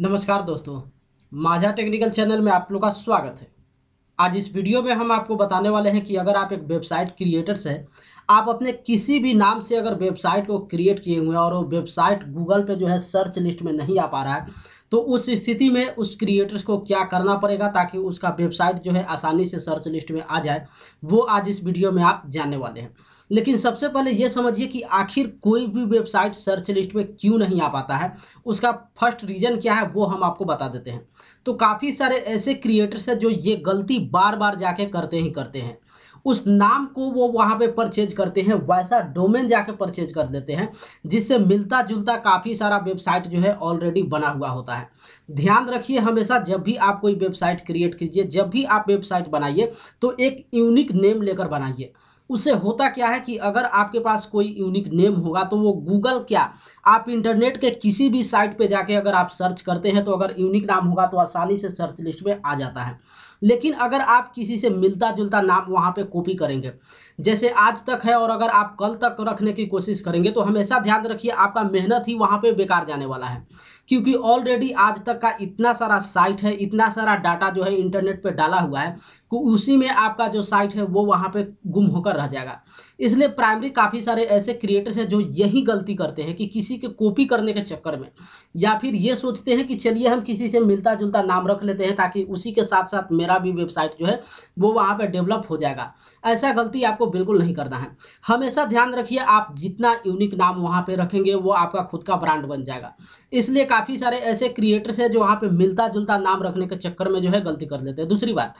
नमस्कार दोस्तों माझा टेक्निकल चैनल में आप लोग का स्वागत है आज इस वीडियो में हम आपको बताने वाले हैं कि अगर आप एक वेबसाइट क्रिएटर्स हैं आप अपने किसी भी नाम से अगर वेबसाइट को क्रिएट किए हुए हैं और वो वेबसाइट गूगल पे जो है सर्च लिस्ट में नहीं आ पा रहा है तो उस स्थिति में उस क्रिएटर्स को क्या करना पड़ेगा ताकि उसका वेबसाइट जो है आसानी से सर्च लिस्ट में आ जाए वो आज इस वीडियो में आप जानने वाले हैं लेकिन सबसे पहले ये समझिए कि आखिर कोई भी वेबसाइट सर्च लिस्ट में क्यों नहीं आ पाता है उसका फर्स्ट रीज़न क्या है वो हम आपको बता देते हैं तो काफ़ी सारे ऐसे क्रिएटर्स हैं जो ये गलती बार बार जाके करते ही करते हैं उस नाम को वो वहाँ पे परचेज करते हैं वैसा डोमेन जाके परचेज कर देते हैं जिससे मिलता जुलता काफ़ी सारा वेबसाइट जो है ऑलरेडी बना हुआ होता है ध्यान रखिए हमेशा जब भी आप कोई वेबसाइट क्रिएट कीजिए जब भी आप वेबसाइट बनाइए तो एक यूनिक नेम लेकर बनाइए उससे होता क्या है कि अगर आपके पास कोई यूनिक नेम होगा तो वो गूगल क्या आप इंटरनेट के किसी भी साइट पे जाके अगर आप सर्च करते हैं तो अगर यूनिक नाम होगा तो आसानी से सर्च लिस्ट में आ जाता है लेकिन अगर आप किसी से मिलता जुलता नाम वहाँ पे कॉपी करेंगे जैसे आज तक है और अगर आप कल तक रखने की कोशिश करेंगे तो हमेशा ध्यान रखिए आपका मेहनत ही वहाँ पे बेकार जाने वाला है क्योंकि ऑलरेडी आज तक का इतना सारा साइट है इतना सारा डाटा जो है इंटरनेट पर डाला हुआ है उसी में आपका जो साइट है वो वहाँ पे गुम होकर रह जाएगा इसलिए प्राइमरी काफ़ी सारे ऐसे क्रिएटर्स हैं जो यही गलती करते हैं कि किसी के कॉपी करने के चक्कर में या फिर ये सोचते हैं कि चलिए हम किसी से मिलता जुलता नाम रख लेते हैं ताकि उसी के साथ साथ मेरा भी वेबसाइट जो है वो वहाँ पर डेवलप हो जाएगा ऐसा गलती आपको बिल्कुल नहीं करना है हमेशा ध्यान रखिए आप जितना यूनिक नाम वहाँ पर रखेंगे वो आपका खुद का ब्रांड बन जाएगा इसलिए काफ़ी सारे ऐसे क्रिएटर्स हैं जो वहाँ पर मिलता जुलता नाम रखने के चक्कर में जो है गलती कर लेते हैं दूसरी बात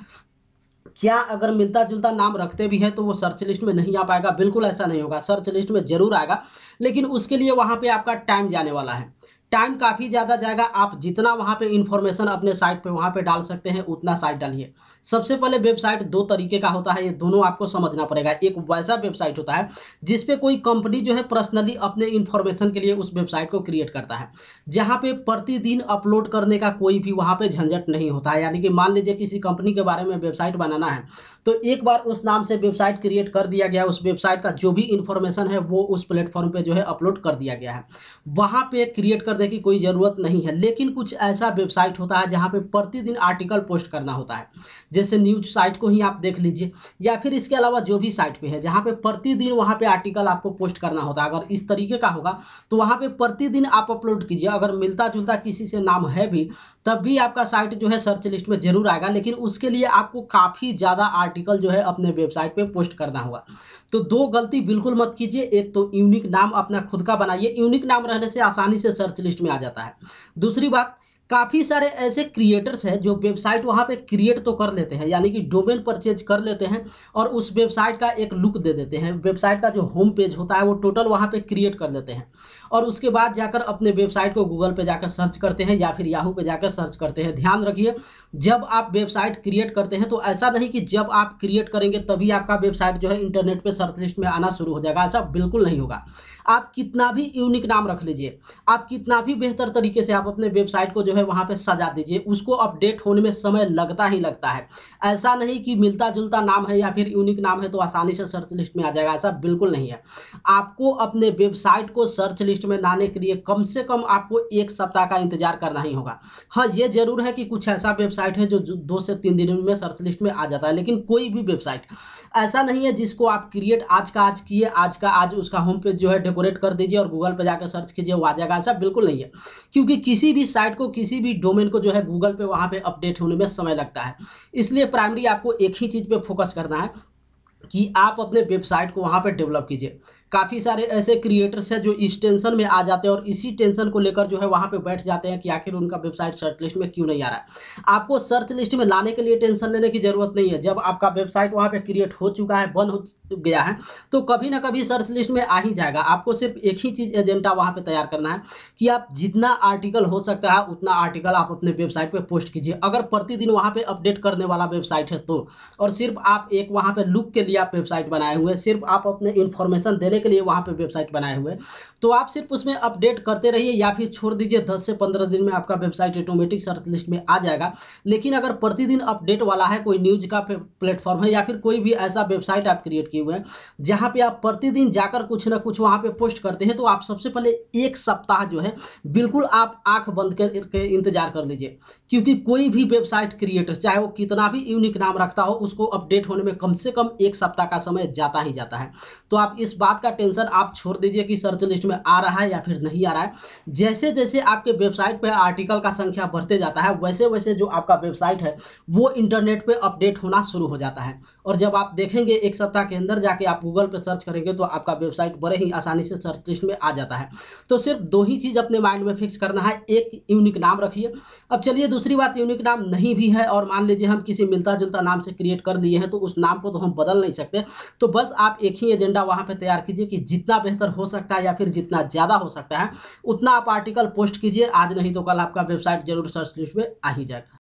क्या अगर मिलता जुलता नाम रखते भी है तो वो सर्च लिस्ट में नहीं आ पाएगा बिल्कुल ऐसा नहीं होगा सर्च लिस्ट में ज़रूर आएगा लेकिन उसके लिए वहाँ पर आपका टाइम जाने वाला है टाइम काफ़ी ज़्यादा जाएगा आप जितना वहाँ पे इन्फॉर्मेशन अपने साइट पे वहाँ पे डाल सकते हैं उतना साइट डालिए सबसे पहले वेबसाइट दो तरीके का होता है ये दोनों आपको समझना पड़ेगा एक वैसा वेबसाइट होता है जिस पे कोई कंपनी जो है पर्सनली अपने इन्फॉर्मेशन के लिए उस वेबसाइट को क्रिएट करता है जहाँ पर प्रतिदिन अपलोड करने का कोई भी वहाँ पर झंझट नहीं होता है यानी कि मान लीजिए किसी कंपनी के बारे में वेबसाइट बनाना है तो एक बार उस नाम से वेबसाइट क्रिएट कर दिया गया उस वेबसाइट का जो भी इन्फॉर्मेशन है वो उस प्लेटफॉर्म पर जो है अपलोड कर दिया गया है वहाँ पर क्रिएट कर करने की कोई ज़रूरत नहीं है लेकिन कुछ ऐसा वेबसाइट होता है जहाँ पे प्रतिदिन आर्टिकल पोस्ट करना होता है जैसे न्यूज साइट को ही आप देख लीजिए या फिर इसके अलावा जो भी साइट पे है जहाँ पे प्रतिदिन वहाँ पे आर्टिकल आपको पोस्ट करना होता है अगर इस तरीके का होगा तो वहाँ पर प्रतिदिन आप अपलोड कीजिए अगर मिलता जुलता किसी से नाम है भी तब भी आपका साइट जो है सर्च लिस्ट में ज़रूर आएगा लेकिन उसके लिए आपको काफ़ी ज़्यादा आर्टिकल जो है अपने वेबसाइट पर पोस्ट करना होगा तो दो गलती बिल्कुल मत कीजिए एक तो यूनिक नाम अपना खुद का बनाइए यूनिक नाम रहने से आसानी से सर्च लिस्ट में आ जाता है दूसरी बात काफ़ी सारे ऐसे क्रिएटर्स हैं जो वेबसाइट वहाँ पे क्रिएट तो कर लेते हैं यानी कि डोमेन परचेज कर लेते हैं और उस वेबसाइट का एक लुक दे देते हैं वेबसाइट का जो होम पेज होता है वो टोटल वहाँ पे क्रिएट कर लेते हैं और उसके बाद जाकर अपने वेबसाइट को गूगल पे जाकर सर्च करते हैं या फिर याहू पे जाकर सर्च करते हैं ध्यान रखिए जब आप वेबसाइट क्रिएट करते हैं तो ऐसा नहीं कि जब आप क्रिएट करेंगे तभी आपका वेबसाइट जो है इंटरनेट पर सर्च लिस्ट में आना शुरू हो जाएगा ऐसा बिल्कुल नहीं होगा आप कितना भी यूनिक नाम रख लीजिए आप कितना भी बेहतर तरीके से आप अपने वेबसाइट को जो है वहाँ पे सजा दीजिए उसको अपडेट होने में समय लगता ही लगता है ऐसा नहीं कि मिलता जुलता नाम है या फिर यूनिक नाम है तो आसानी से सर्च लिस्ट में आ जाएगा ऐसा बिल्कुल नहीं है आपको अपने वेबसाइट को सर्च लिस्ट में लाने के लिए कम से कम आपको एक सप्ताह का इंतजार करना ही होगा हाँ ये जरूर है कि कुछ ऐसा वेबसाइट है जो दो से तीन दिन में सर्च लिस्ट में आ जाता है लेकिन कोई भी वेबसाइट ऐसा नहीं है जिसको आप क्रिएट आज का आज किए आज का आज उसका होम पेज जो है डेकोरेट कर दीजिए और गूगल पर जाकर सर्च कीजिए वो आ जाएगा ऐसा बिल्कुल नहीं है क्योंकि किसी भी साइट को किसी किसी भी डोमेन को जो है गूगल पे वहाँ पे अपडेट होने में समय लगता है इसलिए प्राइमरी आपको एक ही चीज़ पे फोकस करना है कि आप अपने वेबसाइट को वहाँ पर डेवलप कीजिए काफ़ी सारे ऐसे क्रिएटर्स हैं जो इस टेंशन में आ जाते हैं और इसी टेंशन को लेकर जो है वहाँ पे बैठ जाते हैं कि आखिर उनका वेबसाइट सर्च लिस्ट में क्यों नहीं आ रहा है आपको सर्च लिस्ट में लाने के लिए टेंशन लेने की ज़रूरत नहीं है जब आपका वेबसाइट वहाँ पर क्रिएट हो चुका है बंद हो गया है तो कभी ना कभी सर्च लिस्ट में आ ही जाएगा आपको सिर्फ एक ही चीज़ एजेंडा वहाँ पर तैयार करना है कि आप जितना आर्टिकल हो सकता है उतना आर्टिकल आप अपने वेबसाइट पर पोस्ट कीजिए अगर प्रतिदिन वहाँ पर अपडेट करने वाला वेबसाइट है तो और सिर्फ आप एक वहाँ पर लुक के लिए आप वेबसाइट बनाए हुए सिर्फ आप अपने इन्फॉर्मेशन देने करने के लिए वहाँ पर वेबसाइट बनाए हुए तो आप सिर्फ उसमें अपडेट करते रहिए या फिर छोड़ दीजिए दस से पंद्रह दिन में आपका वेबसाइट ऑटोमेटिक सर्च लिस्ट में आ जाएगा लेकिन अगर प्रतिदिन अपडेट वाला है कोई न्यूज का प्लेटफॉर्म है या फिर कोई भी ऐसा वेबसाइट आप क्रिएट किए हुए हैं जहाँ पर आप प्रतिदिन जाकर कुछ ना कुछ वहाँ पर पोस्ट करते हैं तो आप सबसे पहले एक सप्ताह जो है बिल्कुल आप आँख बंद करके इंतजार कर लीजिए क्योंकि कोई भी वेबसाइट क्रिएटर चाहे वो कितना भी यूनिक नाम रखता हो उसको अपडेट होने में कम से कम एक सप्ताह का समय जाता ही जाता है तो आप इस बात का का टेंशन आप छोड़ दीजिए कि सर्च लिस्ट में आ रहा है या फिर नहीं आ रहा है जैसे जैसे आपके वेबसाइट पर आर्टिकल का संख्या बढ़ते जाता है वैसे वैसे जो आपका वेबसाइट है वो इंटरनेट पर अपडेट होना शुरू हो जाता है और जब आप देखेंगे एक सप्ताह के अंदर जाके आप गूगल पर सर्च करेंगे तो आपका वेबसाइट बड़े ही आसानी से सर्च लिस्ट में आ जाता है तो सिर्फ दो ही चीज़ अपने माइंड में फिक्स करना है एक यूनिक नाम रखिए अब चलिए दूसरी बात यूनिक नाम नहीं भी है और मान लीजिए हम किसी मिलता जुलता नाम से क्रिएट कर लिए हैं तो उस नाम को तो हम बदल नहीं सकते तो बस आप एक ही एजेंडा वहां पे तैयार कीजिए कीजिए कि जितना बेहतर हो सकता है या फिर जितना ज़्यादा हो सकता है उतना आप आर्टिकल पोस्ट कीजिए आज नहीं तो कल आपका वेबसाइट जरूर सर्च लिस्ट में आ ही जाएगा